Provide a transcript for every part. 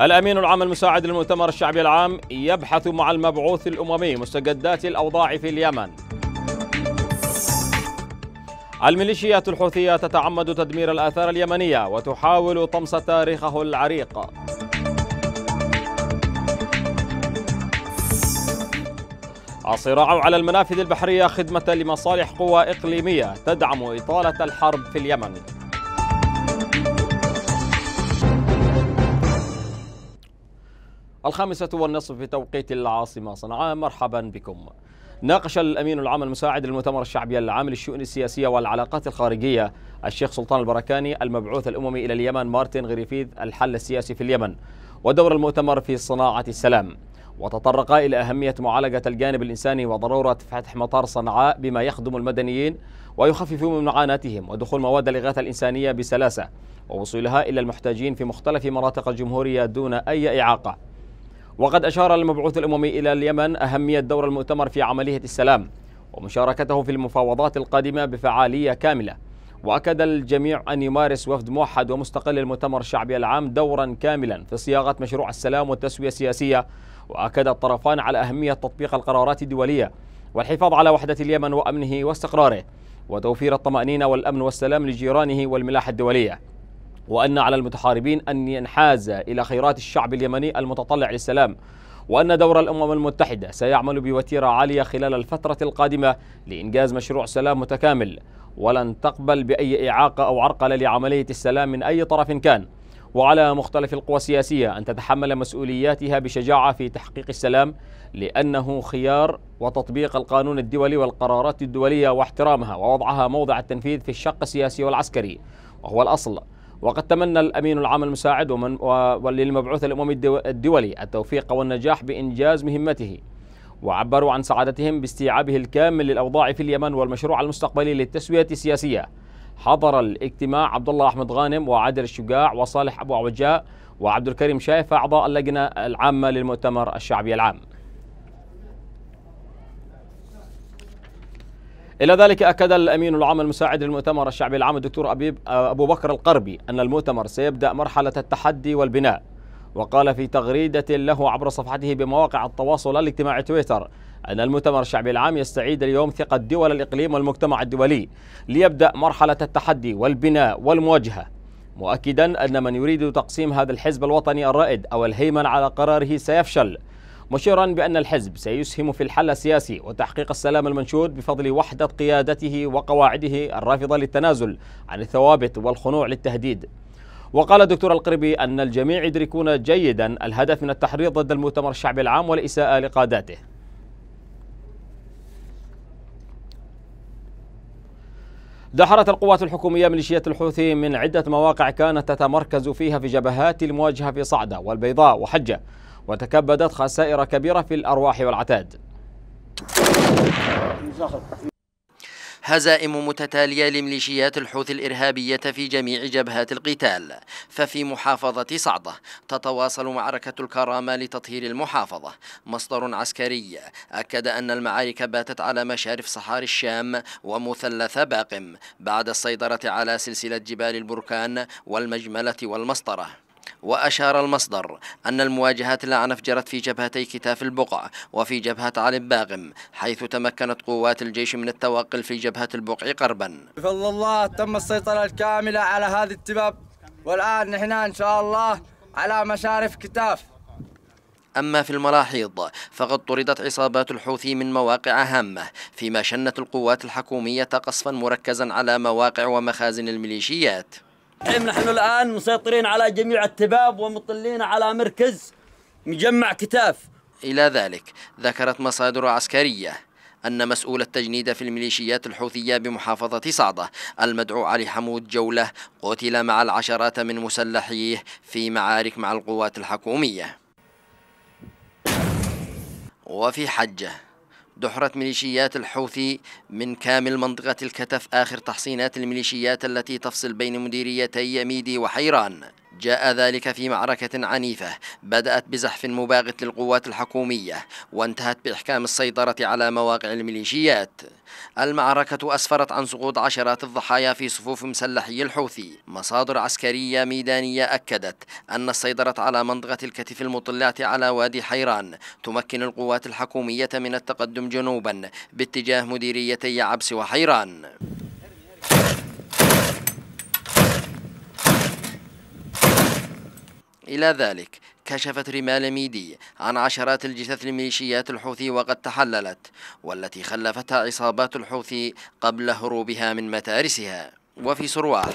الأمين العام المساعد للمؤتمر الشعبي العام يبحث مع المبعوث الأممي مستجدات الأوضاع في اليمن الميليشيات الحوثية تتعمد تدمير الآثار اليمنية وتحاول طمس تاريخه العريق الصراع على المنافذ البحرية خدمة لمصالح قوى إقليمية تدعم إطالة الحرب في اليمن الخامسة والنصف في توقيت العاصمة صنعاء مرحبا بكم ناقش الأمين العام المساعد للمؤتمر الشعبي العام للشؤون السياسية والعلاقات الخارجية الشيخ سلطان البركاني المبعوث الأممي إلى اليمن مارتن غريفيث الحل السياسي في اليمن ودور المؤتمر في صناعة السلام وتطرقا إلى أهمية معالجة الجانب الإنساني وضرورة فتح مطار صنعاء بما يخدم المدنيين ويخفف من معاناتهم ودخول مواد الإغاثة الإنسانية بسلاسة ووصولها إلى المحتاجين في مختلف مناطق الجمهورية دون أي إعاقة وقد أشار المبعوث الأممي إلى اليمن أهمية دور المؤتمر في عملية السلام ومشاركته في المفاوضات القادمة بفعالية كاملة وأكد الجميع أن يمارس وفد موحد ومستقل المؤتمر الشعبي العام دورا كاملا في صياغة مشروع السلام والتسوية السياسية وأكد الطرفان على أهمية تطبيق القرارات الدولية والحفاظ على وحدة اليمن وأمنه واستقراره وتوفير الطمأنينة والأمن والسلام لجيرانه والملاحة الدولية وأن على المتحاربين أن ينحاز إلى خيرات الشعب اليمني المتطلع للسلام وأن دور الأمم المتحدة سيعمل بوتيرة عالية خلال الفترة القادمة لإنجاز مشروع سلام متكامل ولن تقبل بأي إعاقة أو عرقلة لعملية السلام من أي طرف كان وعلى مختلف القوى السياسية أن تتحمل مسؤولياتها بشجاعة في تحقيق السلام لأنه خيار وتطبيق القانون الدولي والقرارات الدولية واحترامها ووضعها موضع التنفيذ في الشق السياسي والعسكري وهو الأصل وقد تمنى الأمين العام المساعد ومن وللمبعوث الأممي الدولي التوفيق والنجاح بإنجاز مهمته وعبروا عن سعادتهم باستيعابه الكامل للأوضاع في اليمن والمشروع المستقبلي للتسوية السياسية حضر الاجتماع عبد الله أحمد غانم وعادل الشجاع وصالح أبو عوجاء وعبد الكريم شايف أعضاء اللجنة العامة للمؤتمر الشعبي العام إلى ذلك أكد الأمين العام المساعد للمؤتمر الشعبي العام الدكتور أبيب أبو بكر القربي أن المؤتمر سيبدأ مرحلة التحدي والبناء وقال في تغريدة له عبر صفحته بمواقع التواصل الاجتماعي تويتر أن المؤتمر الشعبي العام يستعيد اليوم ثقة دول الإقليم والمجتمع الدولي ليبدأ مرحلة التحدي والبناء والمواجهة مؤكدا أن من يريد تقسيم هذا الحزب الوطني الرائد أو الهيمن على قراره سيفشل مشيرا بأن الحزب سيسهم في الحل السياسي وتحقيق السلام المنشود بفضل وحدة قيادته وقواعده الرافضة للتنازل عن الثوابت والخنوع للتهديد وقال الدكتور القربي أن الجميع يدركون جيدا الهدف من التحريض ضد المؤتمر الشعبي العام والإساءة لقاداته دحرت القوات الحكومية ميليشيات الحوثي من عدة مواقع كانت تتمركز فيها في جبهات المواجهة في صعدة والبيضاء وحجة وتكبدت خسائر كبيرة في الأرواح والعتاد هزائم متتالية لميليشيات الحوثي الإرهابية في جميع جبهات القتال ففي محافظة صعدة تتواصل معركة الكرامة لتطهير المحافظة مصدر عسكري أكد أن المعارك باتت على مشارف صحاري الشام ومثلث باقم بعد السيطرة على سلسلة جبال البركان والمجملة والمسطرة وأشار المصدر أن المواجهات الأعنف جرت في جبهتي كتاف البقع وفي جبهة علي الباغم حيث تمكنت قوات الجيش من التوقل في جبهة البقع قربا بفضل الله تم السيطرة الكاملة على هذه التباب والآن نحن إن شاء الله على مشارف كتاف أما في الملاحيض فقد طردت عصابات الحوثي من مواقع هامة فيما شنت القوات الحكومية قصفا مركزا على مواقع ومخازن الميليشيات نحن الآن مسيطرين على جميع التباب ومطلين على مركز مجمع كتاف إلى ذلك ذكرت مصادر عسكرية أن مسؤول التجنيد في الميليشيات الحوثية بمحافظة صعدة المدعو علي حمود جولة قتل مع العشرات من مسلحيه في معارك مع القوات الحكومية وفي حجه دحرت ميليشيات الحوثي من كامل منطقة الكتف آخر تحصينات الميليشيات التي تفصل بين مديريتي ميدي وحيران جاء ذلك في معركة عنيفة بدأت بزحف مباغت للقوات الحكومية وانتهت بإحكام السيطرة على مواقع الميليشيات المعركة أسفرت عن سقوط عشرات الضحايا في صفوف مسلحي الحوثي مصادر عسكرية ميدانية أكدت أن السيطرة على منطقة الكتف المطلعة على وادي حيران تمكن القوات الحكومية من التقدم جنوبا باتجاه مديريتي عبس وحيران إلى ذلك كشفت رمال ميدي عن عشرات الجثث لميليشيات الحوثي وقد تحللت والتي خلفتها عصابات الحوثي قبل هروبها من متارسها وفي صرواح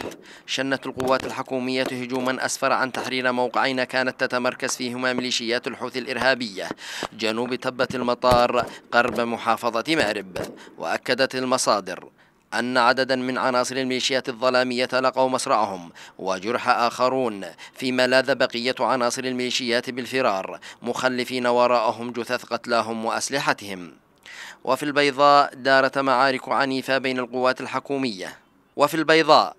شنت القوات الحكومية هجوما أسفر عن تحرير موقعين كانت تتمركز فيهما ميليشيات الحوثي الإرهابية جنوب تبة المطار قرب محافظة مأرب وأكدت المصادر أن عددا من عناصر الميليشيات الظلامية لقوا مصرعهم وجرح آخرون فيما لاذ بقية عناصر الميليشيات بالفرار مخلفين وراءهم جثث قتلاهم وأسلحتهم وفي البيضاء دارت معارك عنيفة بين القوات الحكومية وفي البيضاء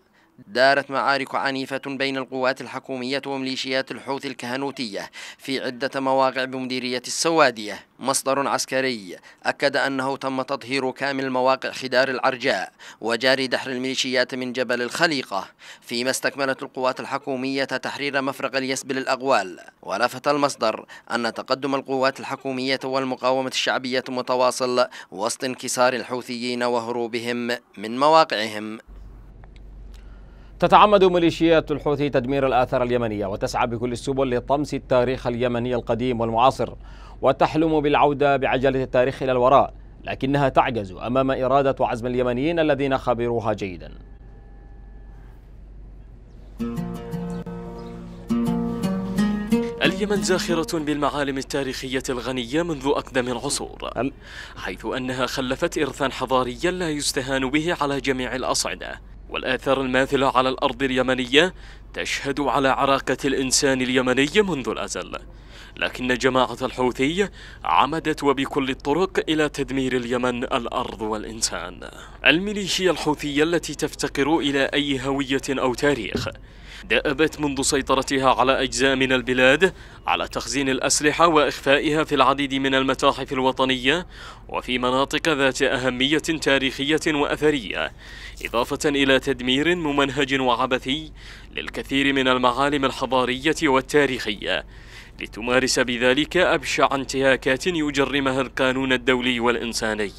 دارت معارك عنيفة بين القوات الحكومية وميليشيات الحوثي الكهنوتية في عدة مواقع بمديرية السوادية مصدر عسكري أكد أنه تم تطهير كامل مواقع خدار العرجاء وجاري دحر الميليشيات من جبل الخليقة فيما استكملت القوات الحكومية تحرير مفرق اليسبل الأغوال ولفت المصدر أن تقدم القوات الحكومية والمقاومة الشعبية متواصل وسط انكسار الحوثيين وهروبهم من مواقعهم تتعمد ميليشيات الحوثي تدمير الآثار اليمنية وتسعى بكل السبل لطمس التاريخ اليمني القديم والمعاصر وتحلم بالعودة بعجلة التاريخ إلى الوراء لكنها تعجز أمام إرادة وعزم اليمنيين الذين خبروها جيدا اليمن زاخرة بالمعالم التاريخية الغنية منذ أقدم العصور حيث أنها خلفت إرثا حضاريا لا يستهان به على جميع الأصعدة والآثار الماثلة على الأرض اليمنية تشهد على عراقة الإنسان اليمني منذ الأزل لكن جماعة الحوثي عمدت وبكل الطرق إلى تدمير اليمن الأرض والإنسان الميليشيا الحوثية التي تفتقر إلى أي هوية أو تاريخ دأبت منذ سيطرتها على أجزاء من البلاد على تخزين الأسلحة وإخفائها في العديد من المتاحف الوطنية وفي مناطق ذات أهمية تاريخية وأثرية إضافة إلى تدمير ممنهج وعبثي للكثير من المعالم الحضارية والتاريخية لتمارس بذلك أبشع انتهاكات يجرمها القانون الدولي والإنساني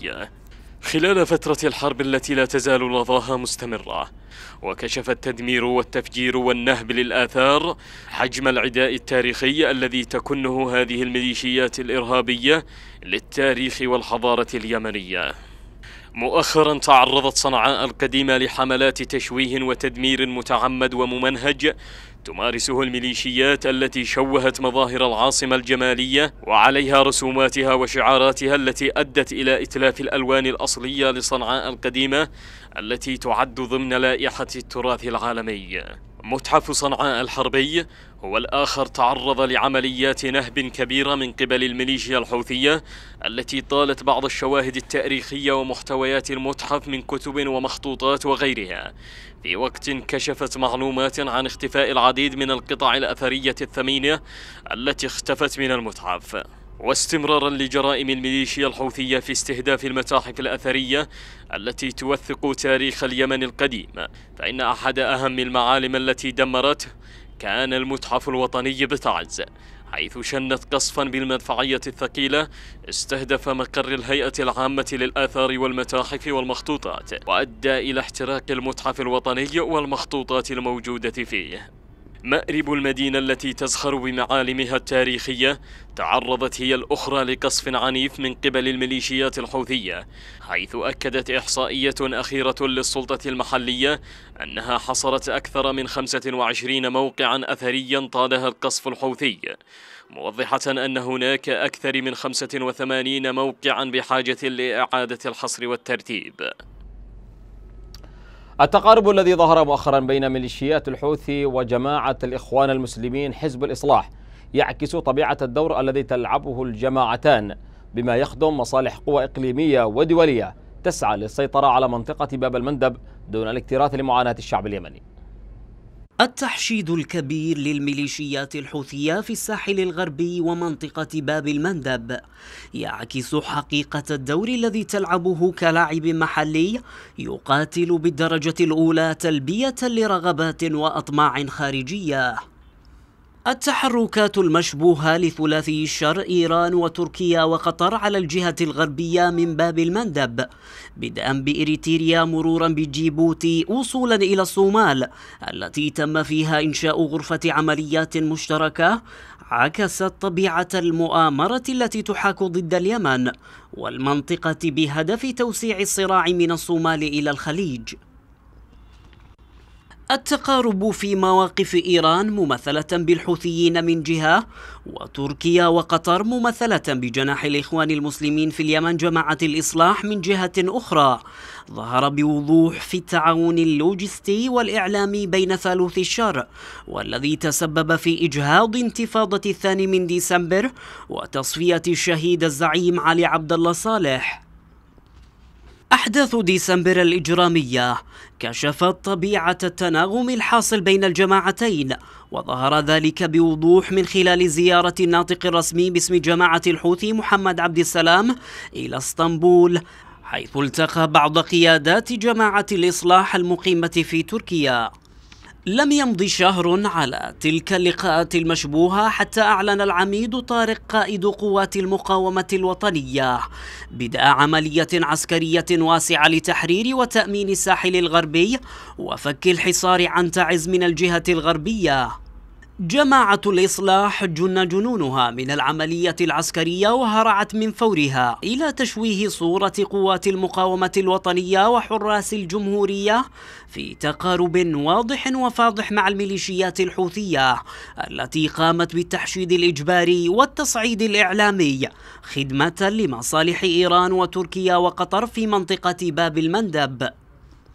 خلال فترة الحرب التي لا تزال لظاها مستمرة وكشف التدمير والتفجير والنهب للآثار حجم العداء التاريخي الذي تكنه هذه الميليشيات الإرهابية للتاريخ والحضارة اليمنية مؤخرا تعرضت صنعاء القديمة لحملات تشويه وتدمير متعمد وممنهج تمارسه الميليشيات التي شوهت مظاهر العاصمة الجمالية وعليها رسوماتها وشعاراتها التي أدت إلى إتلاف الألوان الأصلية لصنعاء القديمة التي تعد ضمن لائحة التراث العالمي متحف صنعاء الحربي هو الآخر تعرض لعمليات نهب كبيرة من قبل الميليشيا الحوثية التي طالت بعض الشواهد التاريخية ومحتويات المتحف من كتب ومخطوطات وغيرها في وقت كشفت معلومات عن اختفاء العديد من القطع الأثرية الثمينة التي اختفت من المتحف واستمرارا لجرائم الميليشيا الحوثية في استهداف المتاحف الأثرية التي توثق تاريخ اليمن القديم فإن أحد أهم المعالم التي دمرته كان المتحف الوطني بتعز حيث شنت قصفا بالمدفعية الثقيلة استهدف مقر الهيئة العامة للآثار والمتاحف والمخطوطات وأدى إلى احتراق المتحف الوطني والمخطوطات الموجودة فيه مأرب المدينة التي تزخر بمعالمها التاريخية تعرضت هي الأخرى لقصف عنيف من قبل الميليشيات الحوثية حيث أكدت إحصائية أخيرة للسلطة المحلية أنها حصرت أكثر من 25 موقعا أثريا طالها القصف الحوثي موضحة أن هناك أكثر من 85 موقعا بحاجة لإعادة الحصر والترتيب التقارب الذي ظهر مؤخرا بين ميليشيات الحوثي وجماعة الإخوان المسلمين حزب الإصلاح يعكس طبيعة الدور الذي تلعبه الجماعتان بما يخدم مصالح قوى إقليمية ودولية تسعى للسيطرة على منطقة باب المندب دون الاكتراث لمعاناة الشعب اليمني التحشيد الكبير للميليشيات الحوثية في الساحل الغربي ومنطقة باب المندب يعكس حقيقة الدور الذي تلعبه كلاعب محلي يقاتل بالدرجة الأولى تلبية لرغبات وأطماع خارجية التحركات المشبوهة لثلاثي الشر إيران وتركيا وقطر على الجهة الغربية من باب المندب بدءا بإريتريا مرورا بجيبوتي وصولا إلى الصومال التي تم فيها إنشاء غرفة عمليات مشتركة عكست طبيعة المؤامرة التي تحاك ضد اليمن والمنطقة بهدف توسيع الصراع من الصومال إلى الخليج التقارب في مواقف إيران ممثلة بالحوثيين من جهة وتركيا وقطر ممثلة بجناح الإخوان المسلمين في اليمن جماعة الإصلاح من جهة أخرى ظهر بوضوح في التعاون اللوجستي والإعلامي بين ثالوث الشرق والذي تسبب في إجهاض انتفاضة الثاني من ديسمبر وتصفية الشهيد الزعيم علي عبد الله صالح أحداث ديسمبر الإجرامية كشفت طبيعة التناغم الحاصل بين الجماعتين وظهر ذلك بوضوح من خلال زيارة الناطق الرسمي باسم جماعة الحوثي محمد عبد السلام إلى اسطنبول حيث التقى بعض قيادات جماعة الإصلاح المقيمة في تركيا لم يمض شهر على تلك اللقاءات المشبوهة حتى أعلن العميد طارق قائد قوات المقاومة الوطنية بدء عملية عسكرية واسعة لتحرير وتأمين الساحل الغربي وفك الحصار عن تعز من الجهة الغربية جماعة الإصلاح جن جنونها من العملية العسكرية وهرعت من فورها إلى تشويه صورة قوات المقاومة الوطنية وحراس الجمهورية في تقارب واضح وفاضح مع الميليشيات الحوثية التي قامت بالتحشيد الإجباري والتصعيد الإعلامي خدمة لمصالح إيران وتركيا وقطر في منطقة باب المندب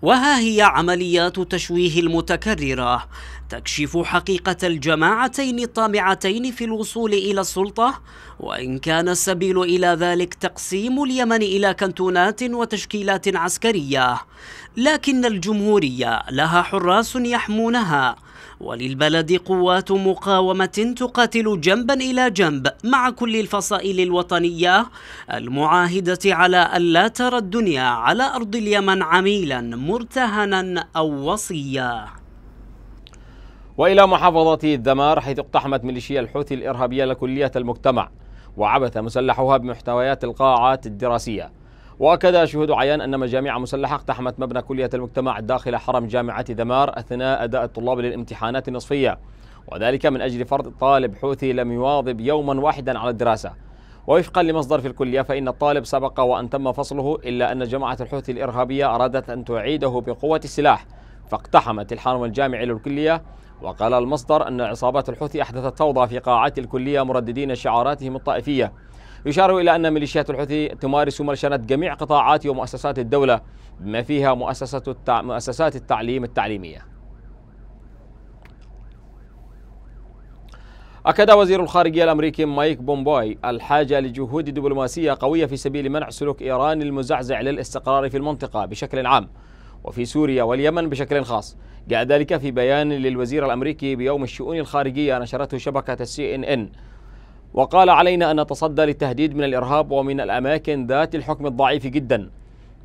وها هي عمليات التشويه المتكررة تكشف حقيقة الجماعتين الطامعتين في الوصول إلى السلطة وإن كان السبيل إلى ذلك تقسيم اليمن إلى كنتونات وتشكيلات عسكرية لكن الجمهورية لها حراس يحمونها وللبلد قوات مقاومة تقاتل جنبا إلى جنب مع كل الفصائل الوطنية المعاهدة على ألا ترى الدنيا على أرض اليمن عميلا مرتهنا أو وصيا وإلى محافظة الدمار حيث اقتحمت ميليشيا الحوثي الإرهابية لكلية المجتمع وعبث مسلحوها بمحتويات القاعات الدراسية وأكد شهود عيان أن مجاميع مسلحة اقتحمت مبنى كلية المجتمع داخل حرم جامعة دمار أثناء أداء الطلاب للامتحانات النصفية وذلك من أجل فرض طالب حوثي لم يواظب يوما واحدا على الدراسة ووفقا لمصدر في الكلية فإن الطالب سبق وأن تم فصله إلا أن جماعة الحوثي الإرهابية أرادت أن تعيده بقوة السلاح فاقتحمت الحرم الجامعي للكلية وقال المصدر أن عصابات الحوثي أحدثت فوضى في قاعات الكلية مرددين شعاراتهم الطائفية يشار إلى أن ميليشيات الحوثي تمارس ملشنة جميع قطاعات ومؤسسات الدولة بما فيها مؤسسة التع... مؤسسات التعليم التعليمية أكد وزير الخارجية الأمريكي مايك بومبوي الحاجة لجهود دبلوماسية قوية في سبيل منع سلوك إيران المزعزع للاستقرار في المنطقة بشكل عام وفي سوريا واليمن بشكل خاص جاء ذلك في بيان للوزير الأمريكي بيوم الشؤون الخارجية نشرته شبكة السي إن إن وقال علينا أن نتصدى للتهديد من الإرهاب ومن الأماكن ذات الحكم الضعيف جدا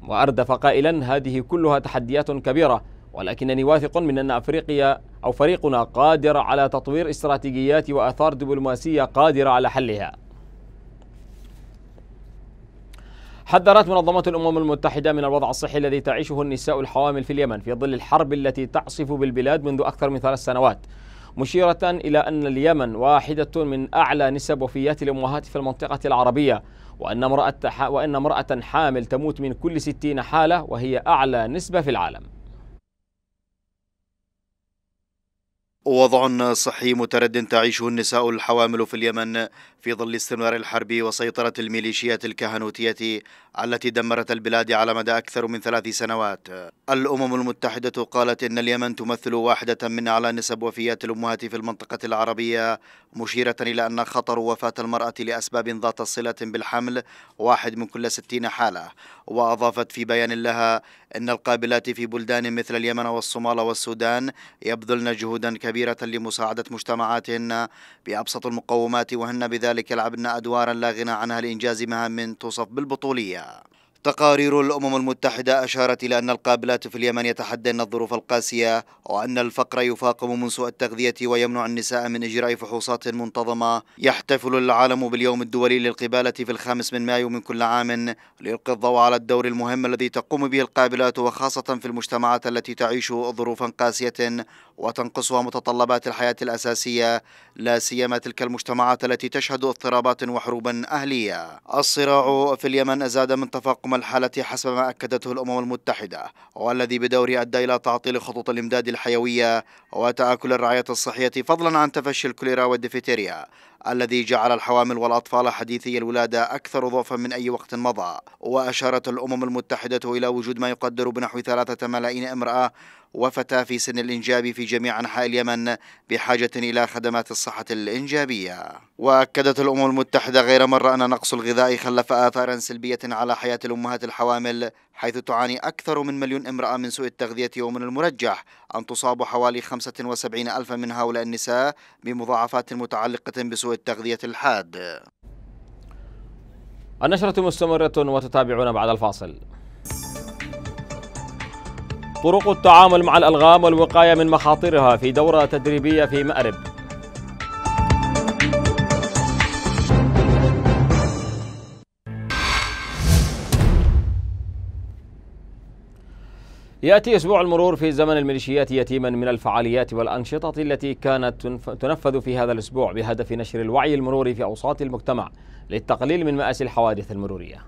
وأردف قائلا هذه كلها تحديات كبيرة ولكنني واثق من أن أفريقيا أو فريقنا قادر على تطوير استراتيجيات وآثار دبلوماسية قادرة على حلها حذرت منظمة الأمم المتحدة من الوضع الصحي الذي تعيشه النساء الحوامل في اليمن في ظل الحرب التي تعصف بالبلاد منذ أكثر من ثلاث سنوات مشيرة إلى أن اليمن واحدة من أعلى نسب وفيات الأمهات في المنطقة العربية وأن امرأة, وأن امرأة حامل تموت من كل ستين حالة وهي أعلى نسبة في العالم وضع صحي متردد تعيشه النساء الحوامل في اليمن في ظل استمرار الحرب وسيطرة الميليشيات الكهنوتية التي دمرت البلاد على مدى أكثر من ثلاث سنوات الأمم المتحدة قالت إن اليمن تمثل واحدة من أعلى نسب وفيات الأمهات في المنطقة العربية مشيرة إلى أن خطر وفاة المرأة لأسباب ذات صلة بالحمل واحد من كل ستين حالة وأضافت في بيان لها إن القابلات في بلدان مثل اليمن والصومال والسودان يبذلن جهودا كبيرة لمساعدة مجتمعاتهن بأبسط المقومات وهن بذلك لذلك لعبنا أدوارا لا غنى عنها لإنجاز مهام توصف بالبطولية تقارير الأمم المتحدة أشارت إلى أن القابلات في اليمن يتحدين الظروف القاسية وأن الفقر يفاقم من سوء التغذية ويمنع النساء من إجراء فحوصات منتظمة يحتفل العالم باليوم الدولي للقبالة في الخامس من مايو من كل عام ليلقي الضوء على الدور المهم الذي تقوم به القابلات وخاصة في المجتمعات التي تعيش ظروفا قاسية وتنقصها متطلبات الحياة الأساسية لا سيما تلك المجتمعات التي تشهد اضطرابات وحروبا أهلية الصراع في اليمن زاد من تفاقم الحالة حسب ما أكدته الأمم المتحدة والذي بدوره أدى إلى تعطيل خطوط الإمداد الحيوية وتآكل الرعاية الصحية فضلا عن تفشي الكوليرا والديفتيريا الذي جعل الحوامل والأطفال حديثي الولادة أكثر ضعفا من أي وقت مضى وأشارت الأمم المتحدة إلى وجود ما يقدر بنحو ثلاثة ملايين امرأة وفتاة في سن الإنجاب في جميع أنحاء اليمن بحاجة إلى خدمات الصحة الإنجابية وأكدت الأمم المتحدة غير مرة أن نقص الغذاء خلف آثارا سلبية على حياة الأمهات الحوامل حيث تعاني أكثر من مليون امرأة من سوء التغذية ومن المرجح أن تصاب حوالي 75 ألف من هؤلاء النساء بمضاعفات متعلقة بسوء التغذية الحاد النشرة مستمرة وتتابعون بعد الفاصل طرق التعامل مع الألغام والوقاية من مخاطرها في دورة تدريبية في مأرب يأتي أسبوع المرور في زمن الميليشيات يتيما من الفعاليات والأنشطة التي كانت تنفذ في هذا الأسبوع بهدف نشر الوعي المروري في أوساط المجتمع للتقليل من مآسي الحوادث المرورية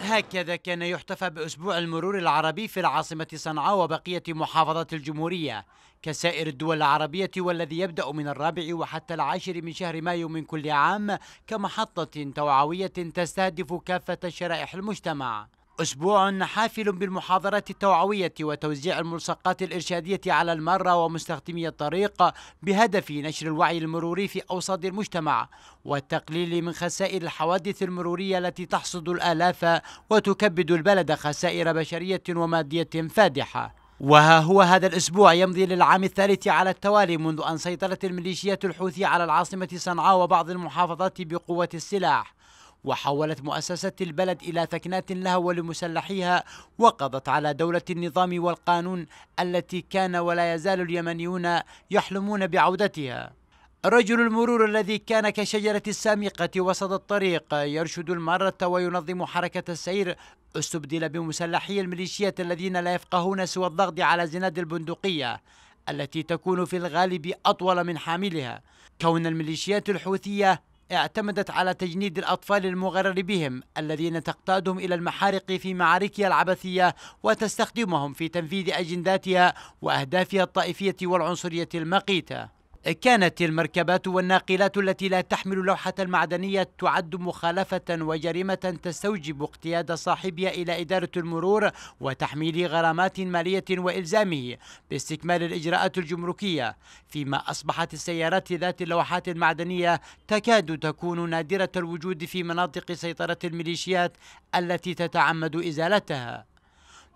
هكذا كان يحتفى بأسبوع المرور العربي في العاصمة صنعاء وبقية محافظات الجمهورية كسائر الدول العربية والذي يبدأ من الرابع وحتى العاشر من شهر مايو من كل عام كمحطة توعوية تستهدف كافة شرائح المجتمع أسبوع حافل بالمحاضرات التوعوية وتوزيع الملصقات الإرشادية على المرة ومستخدمي الطريق بهدف نشر الوعي المروري في أوساط المجتمع والتقليل من خسائر الحوادث المرورية التي تحصد الآلاف وتكبد البلد خسائر بشرية ومادية فادحة وها هو هذا الأسبوع يمضي للعام الثالث على التوالي منذ أن سيطرت الميليشيات الحوثية على العاصمة صنعاء وبعض المحافظات بقوة السلاح وحولت مؤسسة البلد إلى ثكنات لها ولمسلحيها وقضت على دولة النظام والقانون التي كان ولا يزال اليمنيون يحلمون بعودتها رجل المرور الذي كان كشجرة السامقة وسط الطريق يرشد المارة وينظم حركة السير استبدل بمسلحي الميليشيات الذين لا يفقهون سوى الضغط على زناد البندقية التي تكون في الغالب أطول من حاملها كون الميليشيات الحوثية اعتمدت على تجنيد الأطفال المغرر بهم الذين تقتادهم إلى المحارق في معاركها العبثية وتستخدمهم في تنفيذ أجنداتها وأهدافها الطائفية والعنصرية المقيته كانت المركبات والناقلات التي لا تحمل لوحة المعدنية تعد مخالفة وجريمة تستوجب اقتياد صاحبها إلى إدارة المرور وتحميل غرامات مالية وإلزامه باستكمال الإجراءات الجمركية فيما أصبحت السيارات ذات اللوحات المعدنية تكاد تكون نادرة الوجود في مناطق سيطرة الميليشيات التي تتعمد إزالتها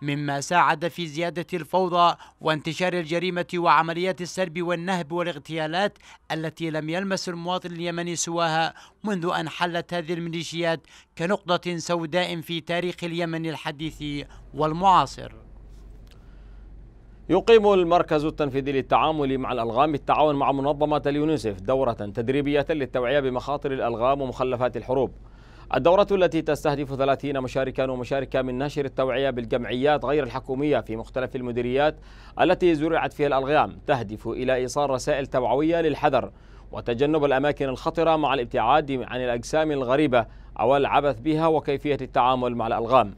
مما ساعد في زيادة الفوضى وانتشار الجريمة وعمليات السرب والنهب والاغتيالات التي لم يلمس المواطن اليمني سواها منذ أن حلت هذه الميليشيات كنقطة سوداء في تاريخ اليمن الحديث والمعاصر يقيم المركز التنفيذي للتعامل مع الألغام بالتعاون مع منظمة اليونيسف دورة تدريبية للتوعية بمخاطر الألغام ومخلفات الحروب الدورة التي تستهدف 30 مشاركا ومشاركة من نشر التوعية بالجمعيات غير الحكومية في مختلف المديريات التي زرعت فيها الألغام تهدف إلى إيصال رسائل توعوية للحذر وتجنب الأماكن الخطرة مع الابتعاد عن الأجسام الغريبة أو العبث بها وكيفية التعامل مع الألغام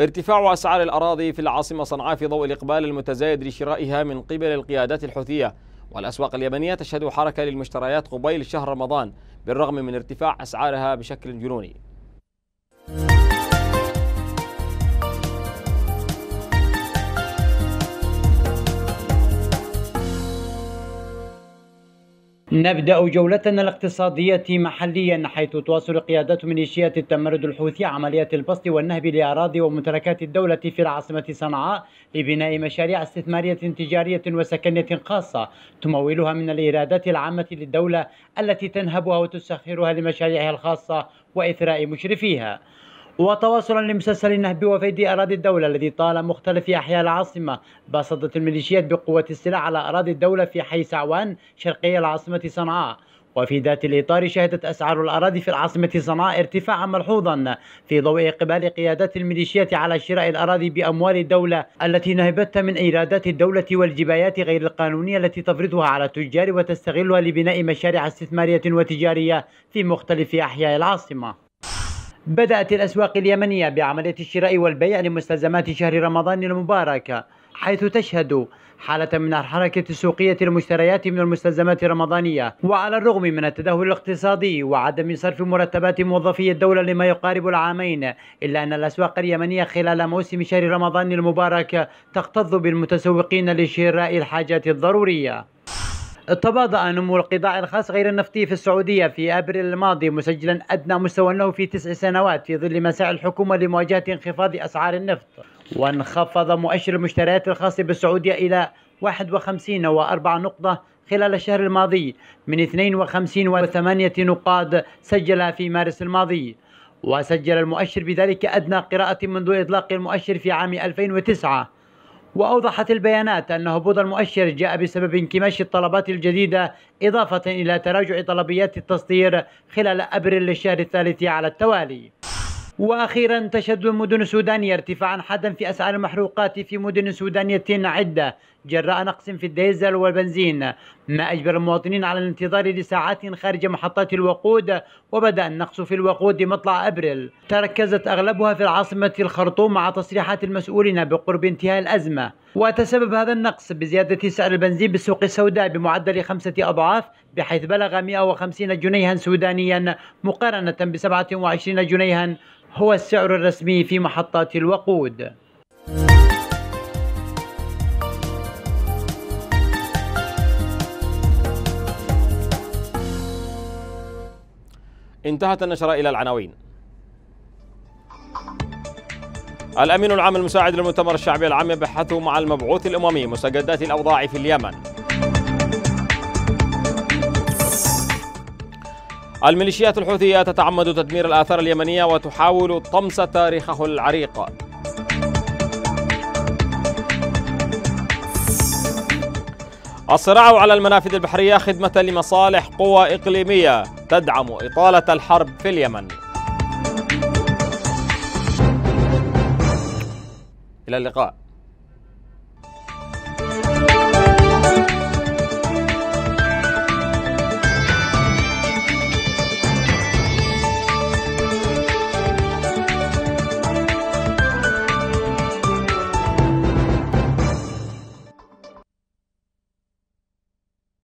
ارتفاع أسعار الأراضي في العاصمة صنعاء في ضوء الإقبال المتزايد لشرائها من قبل القيادات الحوثية والأسواق اليابانية تشهد حركة للمشتريات قبيل شهر رمضان بالرغم من ارتفاع أسعارها بشكل جنوني نبدأ جولتنا الاقتصادية محليا حيث تواصل قيادة ميليشيات التمرد الحوثي عملية البسط والنهب لأراضي وممتلكات الدولة في العاصمة صنعاء لبناء مشاريع استثمارية تجارية وسكنية خاصة تمولها من الإيرادات العامة للدولة التي تنهبها وتسخرها لمشاريعها الخاصة وإثراء مشرفيها وتواصلا لمسلسل النهب وفيد أراضي الدولة الذي طال مختلف أحياء العاصمة بسطت الميليشيات بقوة السلاح على أراضي الدولة في حي سعوان شرقي العاصمة صنعاء وفي ذات الإطار شهدت أسعار الأراضي في العاصمة صنعاء ارتفاعا ملحوظا في ضوء إقبال قيادات الميليشيات على شراء الأراضي بأموال الدولة التي نهبتها من إيرادات الدولة والجبايات غير القانونية التي تفرضها على التجار وتستغلها لبناء مشاريع استثمارية وتجارية في مختلف أحياء العاصمة بدأت الأسواق اليمنية بعملية الشراء والبيع لمستلزمات شهر رمضان المبارك حيث تشهد حالة من الحركة السوقية المشتريات من المستلزمات الرمضانية وعلى الرغم من التدهور الاقتصادي وعدم صرف مرتبات موظفي الدولة لما يقارب العامين إلا أن الأسواق اليمنية خلال موسم شهر رمضان المبارك تكتظ بالمتسوقين لشراء الحاجات الضرورية تباطأ نمو القطاع الخاص غير النفطي في السعودية في أبريل الماضي مسجلا أدنى مستوى له في تسع سنوات في ظل مساعي الحكومة لمواجهة انخفاض أسعار النفط وانخفض مؤشر المشتريات الخاص بالسعودية إلى 51.4 نقطة خلال الشهر الماضي من 52.8 نقاط سجلها في مارس الماضي وسجل المؤشر بذلك أدنى قراءة منذ إطلاق المؤشر في عام 2009 وأوضحت البيانات أن هبوط المؤشر جاء بسبب انكماش الطلبات الجديدة إضافة إلى تراجع طلبيات التصدير خلال أبريل الشهر الثالث على التوالي واخيرا تشهد المدن السودانيه ارتفاعا حادا في اسعار المحروقات في مدن سودانيه عده جراء نقص في الديزل والبنزين ما أجبر المواطنين على الانتظار لساعات خارج محطات الوقود وبدأ النقص في الوقود مطلع أبريل تركزت أغلبها في العاصمة الخرطوم مع تصريحات المسؤولين بقرب انتهاء الأزمة وتسبب هذا النقص بزيادة سعر البنزين بالسوق السوداء بمعدل خمسة أضعاف بحيث بلغ 150 جنيها سودانيا مقارنة ب 27 جنيها هو السعر الرسمي في محطات الوقود انتهت النشرة إلى العناوين الأمين العام المساعد للمؤتمر الشعبي العام يبحث مع المبعوث الأممي مستجدات الأوضاع في اليمن الميليشيات الحوثية تتعمد تدمير الآثار اليمنية وتحاول طمس تاريخه العريق الصراع على المنافذ البحرية خدمة لمصالح قوى إقليمية تدعم إطالة الحرب في اليمن إلى اللقاء